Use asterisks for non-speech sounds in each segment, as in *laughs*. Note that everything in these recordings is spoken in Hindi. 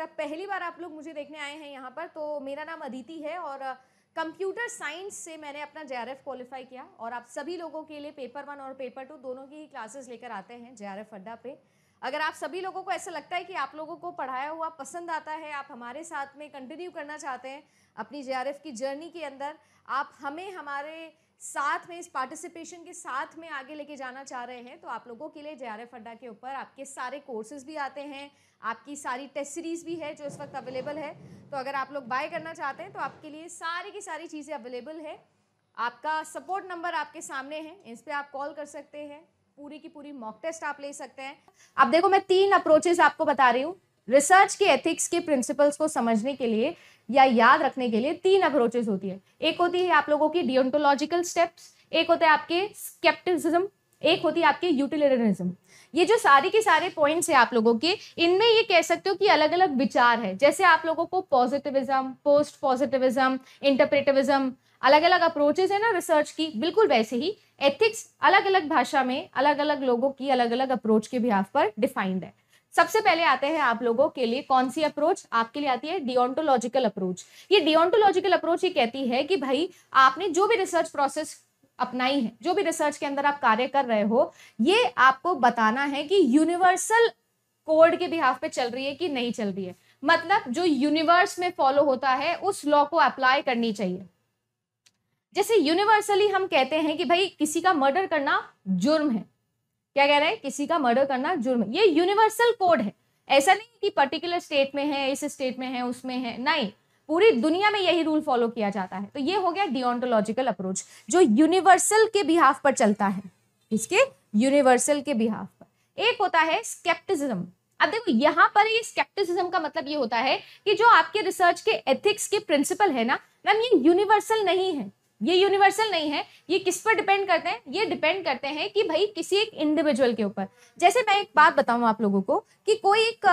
अगर आप पहली बार आप लोग मुझे देखने आए हैं यहाँ पर तो मेरा नाम अदिति है और कंप्यूटर साइंस से मैंने अपना जे आर एफ क्वालिफाई किया और आप सभी लोगों के लिए पेपर वन और पेपर टू दोनों की ही क्लासेस लेकर आते हैं जे आर एफ अड्डा पे अगर आप सभी लोगों को ऐसा लगता है कि आप लोगों को पढ़ाया हुआ पसंद आता है आप हमारे साथ में कंटिन्यू करना चाहते हैं अपनी जे आर एफ की जर्नी के अंदर आप हमें हमारे साथ में इस पार्टिसिपेशन के साथ में आगे लेके जाना चाह रहे हैं तो आप लोगों के लिए जे आर एफ अड्डा के ऊपर आपके सारे कोर्सेज भी आते हैं आपकी सारी टेस्ट सीरीज़ भी है जो इस वक्त अवेलेबल है तो अगर आप लोग बाय करना चाहते हैं तो आपके लिए सारी की सारी चीज़ें अवेलेबल है आपका सपोर्ट नंबर आपके सामने है इस पर आप कॉल कर सकते हैं पूरी की पूरी मॉक टेस्ट आप ले सकते हैं अब देखो मैं तीन अप्रोचेस आपको बता रही हूँ रिसर्च के एथिक्स के प्रिंसिपल्स को समझने के लिए या याद रखने के लिए तीन अप्रोचेस होती है एक होती है आप लोगों की डिओंटोलॉजिकल स्टेप्स एक होता है आपके स्केप्टिसिज्म एक होती है आपके यूटिलिटरिज्म ये जो सारे के सारे पॉइंट्स हैं आप लोगों के इनमें ये कह सकते हो कि अलग अलग विचार है जैसे आप लोगों को पॉजिटिविज्म पोस्ट पॉजिटिविज्म इंटरप्रेटिविज्म अलग अलग अप्रोचेज है ना रिसर्च की बिल्कुल वैसे ही एथिक्स अलग अलग भाषा में अलग अलग लोगों की अलग अलग अप्रोच के आप पर डिफाइंड है सबसे पहले आते हैं आप लोगों के लिए कौन सी अप्रोच आपके लिए आती है डिओंटोलॉजिकल अप्रोच ये डिओंटोलॉजिकल अप्रोच ये कहती है कि भाई आपने जो भी रिसर्च प्रोसेस अपनाई है जो भी रिसर्च के अंदर आप कार्य कर रहे हो ये आपको बताना है कि यूनिवर्सल कोड के बिहाफ पे चल रही है कि नहीं चल रही है मतलब जो यूनिवर्स में फॉलो होता है उस लॉ को अप्लाई करनी चाहिए जैसे यूनिवर्सली हम कहते हैं कि भाई किसी का मर्डर करना जुर्म है क्या कह रहे हैं किसी का मर्डर करना जुर्म ये यूनिवर्सल कोड है ऐसा नहीं कि पर्टिकुलर स्टेट में है इस स्टेट में है उसमें है नहीं पूरी दुनिया में यही रूल फॉलो किया जाता है तो ये हो गया डिओंटोलॉजिकल अप्रोच जो यूनिवर्सल के बिहाफ पर चलता है इसके यूनिवर्सल के बिहाफ पर एक होता है स्केप्टिसिज्म अब देखो यहाँ पर ये स्केप्टिसिज्म का मतलब ये होता है कि जो आपके रिसर्च के एथिक्स के प्रिंसिपल है ना मैम ये यूनिवर्सल नहीं है ये यूनिवर्सल नहीं है ये किस पर डिपेंड करते हैं ये डिपेंड करते हैं कि भाई किसी एक इंडिविजुअल के ऊपर जैसे मैं एक बात बताऊं आप लोगों को कि कोई एक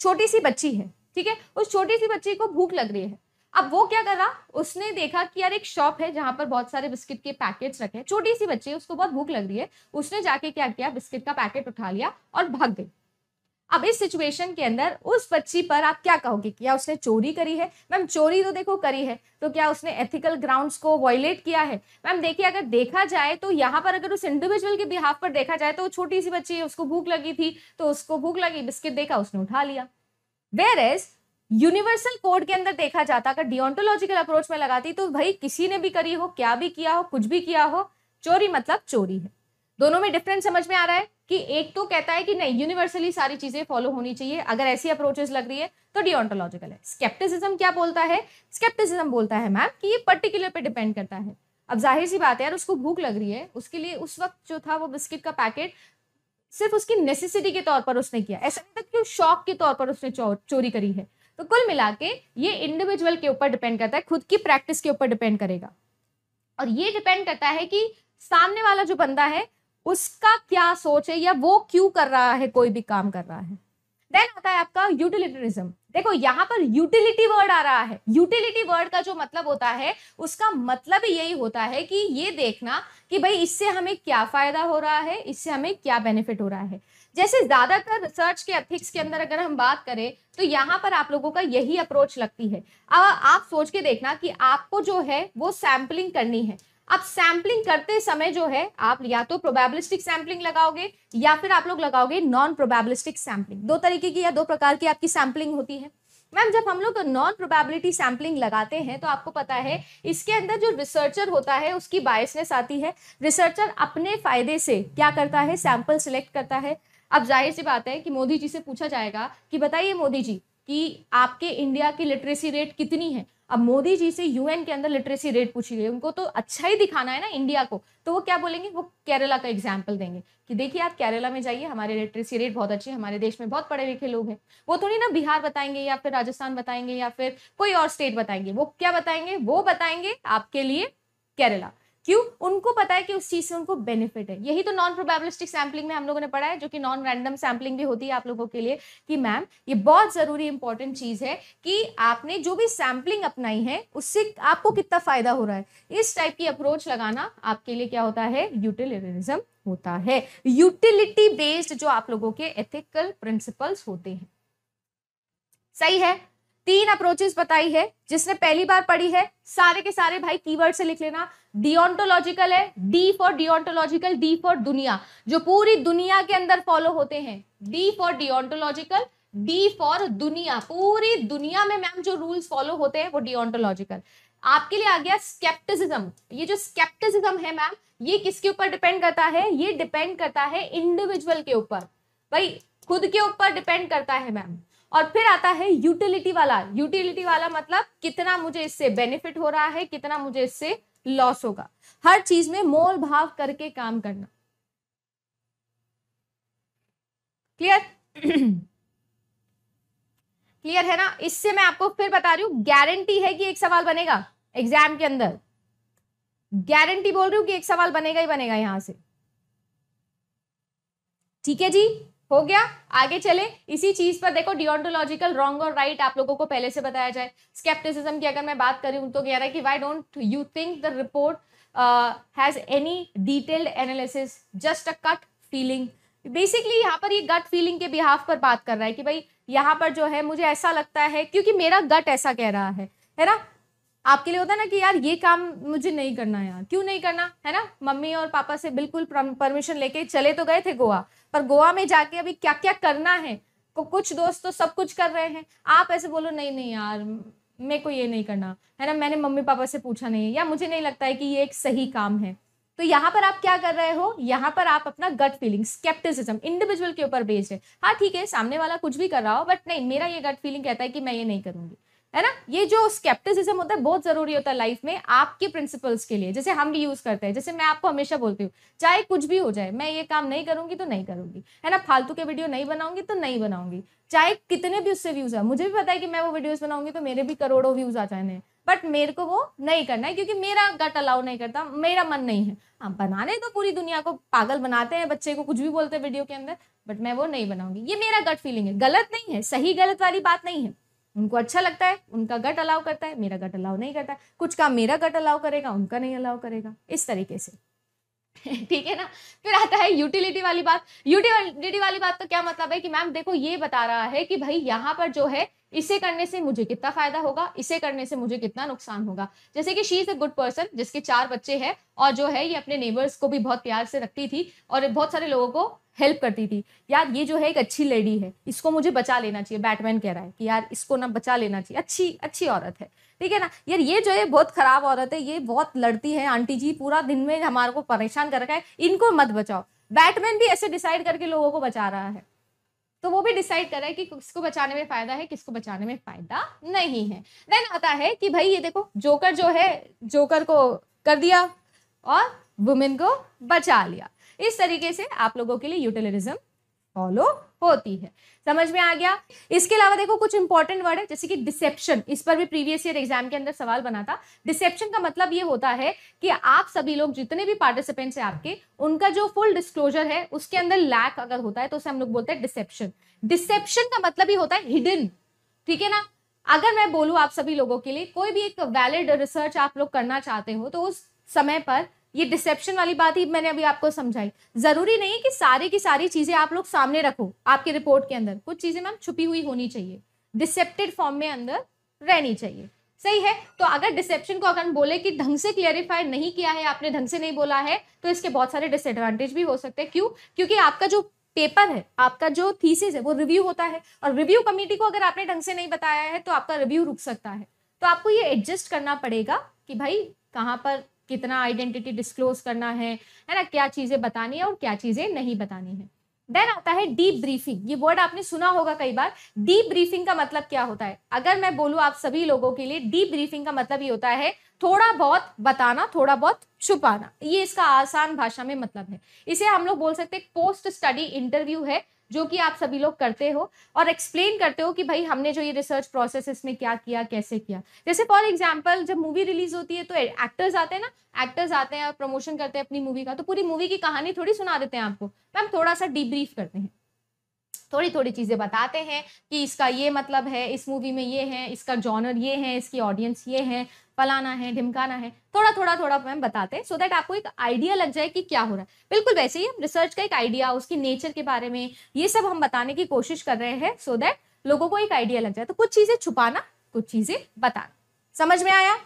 छोटी सी बच्ची है ठीक है उस छोटी सी बच्ची को भूख लग रही है अब वो क्या कर रहा उसने देखा कि यार एक शॉप है जहां पर बहुत सारे बिस्किट के पैकेट्स रखे छोटी सी बच्ची है उसको बहुत भूख लग रही है उसने जाके क्या किया बिस्किट का पैकेट उठा लिया और भाग गई अब इस सिचुएशन के अंदर उस बच्ची पर आप क्या कहोगे क्या उसने चोरी करी है मैम चोरी तो देखो करी है तो क्या उसने एथिकल ग्राउंड्स को वॉयलेट किया है मैम देखिए अगर देखा जाए तो यहाँ पर अगर उस इंडिविजुअल के बिहाफ पर देखा जाए तो छोटी सी बच्ची है उसको भूख लगी थी तो उसको भूख लगी बिस्किट देखा उसने उठा लिया वेर एज यूनिवर्सल कोड के अंदर देखा जाता अगर डिओंटोलॉजिकल अप्रोच में लगाती तो भाई किसी ने भी करी हो क्या भी किया हो कुछ भी किया हो चोरी मतलब चोरी है दोनों में डिफरेंस समझ में आ रहा है कि एक तो कहता है कि नहीं यूनिवर्सली सारी चीज़ें फॉलो होनी चाहिए अगर ऐसी अप्रोचेस लग रही है तो डिओंटोलॉजिकल है स्केप्टिसिज्म क्या बोलता है स्केप्टिसिज्म बोलता है मैम कि ये पर्टिकुलर पे डिपेंड करता है अब जाहिर सी बात है यार उसको भूख लग रही है उसके लिए उस वक्त जो था वो बिस्किट का पैकेट सिर्फ उसकी नेसेसिटी के तौर पर उसने किया ऐसा नहीं था कि शौक के तौर पर उसने चो, चोरी करी है तो कुल मिला के ये इंडिविजुअल के ऊपर डिपेंड करता है खुद की प्रैक्टिस के ऊपर डिपेंड करेगा और ये डिपेंड करता है कि सामने वाला जो बंदा है उसका क्या सोच है या वो क्यों कर रहा है कोई भी काम कर रहा है देन आता है आपका यूटिलिटरिज्म देखो यहाँ पर यूटिलिटी वर्ड आ रहा है यूटिलिटी वर्ड का जो मतलब होता है उसका मतलब यही होता है कि ये देखना कि भाई इससे हमें क्या फायदा हो रहा है इससे हमें क्या बेनिफिट हो रहा है जैसे ज्यादातर रिसर्च के एथिक्स के अंदर अगर हम बात करें तो यहाँ पर आप लोगों का यही अप्रोच लगती है अब आप सोच के देखना कि आपको जो है वो सैम्पलिंग करनी है अब सैम्पलिंग करते समय जो है आप या तो प्रोबेबलिस्टिक सैम्पलिंग लगाओगे या फिर आप लोग लगाओगे नॉन प्रोबेबलिस्टिक सैम्पलिंग दो तरीके की या दो प्रकार की आपकी सैम्पलिंग होती है मैम जब हम लोग नॉन प्रोबेबिलिटी सैम्पलिंग लगाते हैं तो आपको पता है इसके अंदर जो रिसर्चर होता है उसकी बायसनेस आती है रिसर्चर अपने फायदे से क्या करता है सैम्पल सिलेक्ट करता है अब जाहिर सी बात है कि मोदी जी से पूछा जाएगा कि बताइए मोदी जी कि आपके इंडिया की लिटरेसी रेट कितनी है अब मोदी जी से यूएन के अंदर लिटरेसी रेट पूछी गई उनको तो अच्छा ही दिखाना है ना इंडिया को तो वो क्या बोलेंगे वो केरला का एग्जाम्पल देंगे कि देखिए आप केरला में जाइए हमारे लिटरेसी रेट बहुत अच्छी है हमारे देश में बहुत पढ़े लिखे लोग हैं वो थोड़ी ना बिहार बताएंगे या फिर राजस्थान बताएंगे या फिर कोई और स्टेट बताएंगे वो क्या बताएंगे वो बताएंगे आपके लिए केरला क्यों उनको पता है कि उस चीज़ से उनको बेनिफिट है यही तो नॉन प्रोबेबलिस्टिक सैम्पलिंग में हम लोगों ने पढ़ा है जो कि नॉन रैंडम सैम्पलिंग भी होती है आप लोगों के लिए कि मैम ये बहुत ज़रूरी इंपॉर्टेंट चीज़ है कि आपने जो भी सैम्पलिंग अपनाई है उससे आपको कितना फ़ायदा हो रहा है इस टाइप की अप्रोच लगाना आपके लिए क्या होता है यूटिलिटरिज्म होता है यूटिलिटी बेस्ड जो आप लोगों के एथिकल प्रिंसिपल्स होते हैं सही है तीन अप्रोचेस बताई है जिसने पहली बार पढ़ी है सारे के सारे भाई कीवर्ड से लिख लेना डिओंटोलॉजिकल है D for deontological D for दुनिया जो पूरी दुनिया के अंदर फॉलो होते हैं D for deontological D for दुनिया पूरी दुनिया में मैम जो रूल्स फॉलो होते हैं वो डिओंटोलॉजिकल आपके लिए आ गया स्केप्टिसिज्म ये जो स्केप्टिसिज्म है मैम ये किसके ऊपर डिपेंड करता है ये डिपेंड करता है इंडिविजुअल के ऊपर भाई खुद के ऊपर डिपेंड करता है मैम और फिर आता है यूटिलिटी वाला यूटिलिटी वाला मतलब कितना मुझे इससे बेनिफिट हो रहा है कितना मुझे इससे लॉस होगा हर चीज में मोल भाव करके काम करना क्लियर क्लियर *clears throat* है ना इससे मैं आपको फिर बता रही हूं गारंटी है कि एक सवाल बनेगा एग्जाम के अंदर गारंटी बोल रही हूं कि एक सवाल बनेगा ही बनेगा यहां से ठीक है जी हो गया आगे चले इसी चीज पर देखो डिओंटोलॉजिकल रॉन्ग और राइट आप लोगों को पहले से बताया जाए स्केप्टिसिज्म की अगर मैं बात करूँ तो कह रहा है कि why don't you think the report has any detailed analysis just a gut feeling basically यहाँ पर ये गट फीलिंग के बिहाफ पर बात कर रहा है कि भाई यहाँ पर जो है मुझे ऐसा लगता है क्योंकि मेरा गट ऐसा कह रहा है है ना आपके लिए होता है ना कि यार ये काम मुझे नहीं करना यार क्यों नहीं करना है ना मम्मी और पापा से बिल्कुल परमिशन लेके चले तो गए थे गोवा पर गोवा में जाके अभी क्या क्या करना है को कुछ दोस्त तो सब कुछ कर रहे हैं आप ऐसे बोलो नहीं नहीं यार मेरे को ये नहीं करना है ना मैंने मम्मी पापा से पूछा नहीं या मुझे नहीं लगता है कि ये एक सही काम है तो यहाँ पर आप क्या कर रहे हो यहाँ पर आप अपना गट फीलिंग स्केप्टिसिज्म इंडिविजुअल के ऊपर बेस्ड है हाँ ठीक है सामने वाला कुछ भी कर रहा हो बट नहीं मेरा ये गट फीलिंग कहता है कि मैं ये नहीं करूंगी है ना ये जो स्केप्टिसिज्म होता है बहुत जरूरी होता है लाइफ में आपके प्रिंसिपल्स के लिए जैसे हम भी यूज करते हैं जैसे मैं आपको हमेशा बोलती हूँ चाहे कुछ भी हो जाए मैं ये काम नहीं करूंगी तो नहीं करूंगी है ना फालतू के वीडियो नहीं बनाऊंगी तो नहीं बनाऊंगी चाहे कितने भी उससे व्यूज है मुझे भी पता है कि मैं वो वीडियोज़ बनाऊंगी तो मेरे भी करोड़ों व्यूज आ जाने बट मेरे को वो नहीं करना है क्योंकि मेरा गट अलाउ नहीं करता मेरा मन नहीं है हम हाँ, बनाने तो पूरी दुनिया को पागल बनाते हैं बच्चे को कुछ भी बोलते हैं वीडियो के अंदर बट मैं वो नहीं बनाऊंगी ये मेरा गट फीलिंग है गलत नहीं है सही गलत वाली बात नहीं है उनको अच्छा लगता है उनका गट अलाउ करता है मेरा गट अलाउ नहीं करता कुछ काम मेरा गट अलाउ करेगा उनका नहीं अलाउ करेगा इस तरीके से *laughs* ठीक है ना फिर आता है यूटिलिटी वाली बात यूटिलिटी वाली बात तो क्या मतलब है कि मैम देखो ये बता रहा है कि भाई यहाँ पर जो है इसे करने से मुझे कितना फायदा होगा इसे करने से मुझे कितना नुकसान होगा जैसे कि she is a good person जिसके चार बच्चे हैं और जो है ये अपने नेबर्स को भी बहुत प्यार से रखती थी और बहुत सारे लोगों को हेल्प करती थी यार ये जो है एक अच्छी लेडी है इसको मुझे बचा लेना चाहिए बैटमैन कह रहा है कि यार इसको ना बचा लेना चाहिए अच्छी अच्छी औरत है ठीक है ना यार ये जो है बहुत खराब औरत है ये बहुत लड़ती है आंटी जी पूरा दिन में हमारे को परेशान कर रखा है इनको मत बचाओ बैटमैन भी ऐसे डिसाइड करके लोगों को बचा रहा है तो वो भी डिसाइड कर रहा है कि किसको बचाने में फायदा है किसको बचाने में फायदा नहीं है देन आता है कि भाई ये देखो जोकर जो है जोकर को कर दिया और वुमेन को बचा लिया इस तरीके से आप लोगों के लिए यूटिलिज्म फॉलो होती है समझ में आ गया इसके अलावा देखो कुछ इंपॉर्टेंट वर्ड है जैसे कि डिसेप्शन इस पर भी प्रीवियस ईयर एग्जाम के अंदर सवाल बना था डिसेप्शन का मतलब ये होता है कि आप सभी लोग जितने भी पार्टिसिपेंट्स हैं आपके उनका जो फुल डिस्क्लोजर है उसके अंदर लैक अगर होता है तो उसे हम लोग बोलते हैं डिसेप्शन डिसेप्शन का मतलब ही होता है हिडन ठीक है ना अगर मैं बोलूँ आप सभी लोगों के लिए कोई भी एक वैलिड रिसर्च आप लोग करना चाहते हो तो उस समय पर ये डिसेप्शन वाली बात ही मैंने अभी आपको समझाई जरूरी नहीं कि सारी की सारी चीजें आप लोग सामने रखो आपके रिपोर्ट के अंदर कुछ चीजें मैम छुपी हुई होनी चाहिए डिसेप्टेड फॉर्म में अंदर रहनी चाहिए सही है तो अगर डिसेप्शन को अगर बोले कि ढंग से क्लियरिफाई नहीं किया है आपने ढंग से नहीं बोला है तो इसके बहुत सारे डिसएडवांटेज भी हो सकते हैं क्यों क्योंकि आपका जो पेपर है आपका जो थीसिस है वो रिव्यू होता है और रिव्यू कमेटी को अगर आपने ढंग से नहीं बताया है तो आपका रिव्यू रुक सकता है तो आपको ये एडजस्ट करना पड़ेगा कि भाई कहाँ पर कितना आइडेंटिटी डिस्क्लोज करना है है ना क्या चीज़ें बतानी है और क्या चीज़ें नहीं बतानी है देन आता है डीप ब्रीफिंग ये वर्ड आपने सुना होगा कई बार डीप ब्रीफिंग का मतलब क्या होता है अगर मैं बोलूँ आप सभी लोगों के लिए डीप ब्रीफिंग का मतलब ये होता है थोड़ा बहुत बताना थोड़ा बहुत छुपाना ये इसका आसान भाषा में मतलब है इसे हम लोग बोल सकते हैं पोस्ट स्टडी इंटरव्यू है जो कि आप सभी लोग करते हो और एक्सप्लेन करते हो कि भाई हमने जो ये रिसर्च प्रोसेस इसमें क्या किया कैसे किया जैसे फॉर एग्जाम्पल जब मूवी रिलीज होती है तो एक्टर्स आते हैं ना एक्टर्स आते हैं और प्रमोशन करते हैं अपनी मूवी का तो पूरी मूवी की कहानी थोड़ी सुना देते हैं आपको मैम थोड़ा सा डिब्रीफ करते हैं थोड़ी थोड़ी चीज़ें बताते हैं कि इसका ये मतलब है इस मूवी में ये है इसका जॉनर ये है इसकी ऑडियंस ये है पलाना है ढिमकाना है थोड़ा थोड़ा थोड़ा मैम बताते हैं सो दैट आपको एक आइडिया लग जाए कि क्या हो रहा है बिल्कुल वैसे ही रिसर्च का एक आइडिया उसकी नेचर के बारे में ये सब हम बताने की कोशिश कर रहे हैं सो दैट लोगों को एक आइडिया लग जाए तो कुछ चीज़ें छुपाना कुछ चीज़ें बताना समझ में आया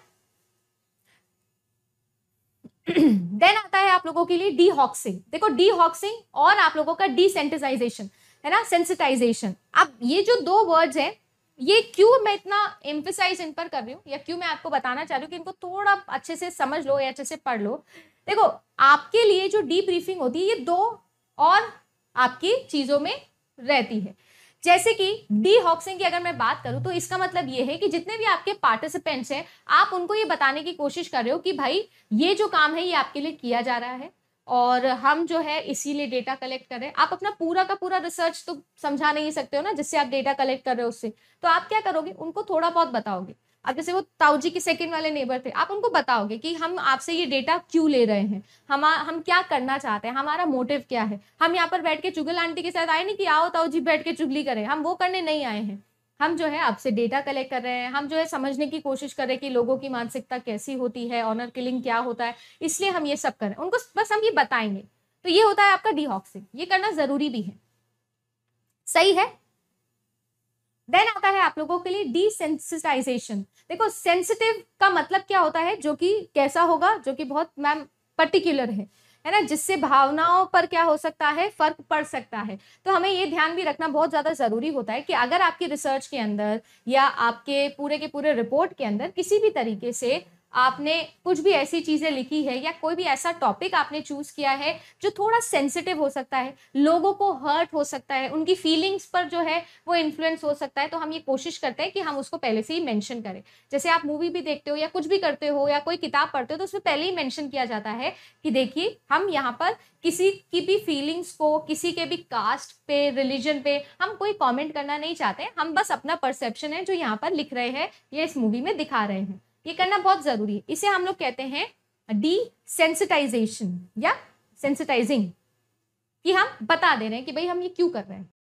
देन *clears throat* आता है आप लोगों के लिए डीहॉक्सिंग देखो डीहॉक्सिंग और आप लोगों का डिसेंटिसाइजेशन है ना सेंसिटाइजेशन अब ये जो दो वर्ड्स हैं ये क्यों मैं इतना एम्फिसाइज इन पर कर रही हूँ या क्यों मैं आपको बताना चाह रही हूँ कि इनको थोड़ा अच्छे से समझ लो या अच्छे से पढ़ लो देखो आपके लिए जो डी ब्रीफिंग होती है ये दो और आपकी चीज़ों में रहती है जैसे कि डी हॉक्सिंग की अगर मैं बात करूं तो इसका मतलब ये है कि जितने भी आपके पार्टिसिपेंट्स हैं आप उनको ये बताने की कोशिश कर रहे हो कि भाई ये जो काम है ये आपके लिए किया जा रहा है और हम जो है इसीलिए डेटा कलेक्ट कर रहे हैं आप अपना पूरा का पूरा रिसर्च तो समझा नहीं सकते हो ना जिससे आप डेटा कलेक्ट कर रहे हो उससे तो आप क्या करोगे उनको थोड़ा बहुत बताओगे अब जैसे वो ताऊजी के सेकंड वाले नेबर थे आप उनको बताओगे कि हम आपसे ये डेटा क्यों ले रहे हैं हम हम क्या करना चाहते हैं हमारा मोटिव क्या है हम यहाँ पर बैठ के चुगल आंटी के साथ आए नहीं कि आओ ताऊजी बैठ के चुगली करें हम वो करने नहीं आए हैं हम जो है आपसे डेटा कलेक्ट कर रहे हैं हम जो है समझने की कोशिश कर रहे हैं कि लोगों की मानसिकता कैसी होती है ऑनर किलिंग क्या होता है इसलिए हम ये सब कर रहे हैं उनको बस हम ये बताएंगे तो ये होता है आपका डिहॉक्सिंग ये करना जरूरी भी है सही है देन आता है आप लोगों के लिए डिसेंसिटाइजेशन देखो सेंसिटिव का मतलब क्या होता है जो कि कैसा होगा जो कि बहुत मैम पर्टिकुलर है है ना जिससे भावनाओं पर क्या हो सकता है फर्क पड़ सकता है तो हमें ये ध्यान भी रखना बहुत ज़्यादा ज़रूरी होता है कि अगर आपकी रिसर्च के अंदर या आपके पूरे के पूरे रिपोर्ट के अंदर किसी भी तरीके से आपने कुछ भी ऐसी चीज़ें लिखी है या कोई भी ऐसा टॉपिक आपने चूज़ किया है जो थोड़ा सेंसिटिव हो सकता है लोगों को हर्ट हो सकता है उनकी फीलिंग्स पर जो है वो इन्फ्लुएंस हो सकता है तो हम ये कोशिश करते हैं कि हम उसको पहले से ही मेंशन करें जैसे आप मूवी भी देखते हो या कुछ भी करते हो या कोई किताब पढ़ते हो तो उसमें पहले ही मैंशन किया जाता है कि देखिए हम यहाँ पर किसी की भी फीलिंग्स को किसी के भी कास्ट पे रिलीजन पे हम कोई कॉमेंट करना नहीं चाहते हम बस अपना परसेप्शन है जो यहाँ पर लिख रहे हैं या इस मूवी में दिखा रहे हैं ये करना बहुत ज़रूरी है इसे हम लोग कहते हैं डी सेंसिटाइजेशन या सेंसिटाइजिंग कि हम बता दे रहे हैं कि भाई हम ये क्यों कर रहे हैं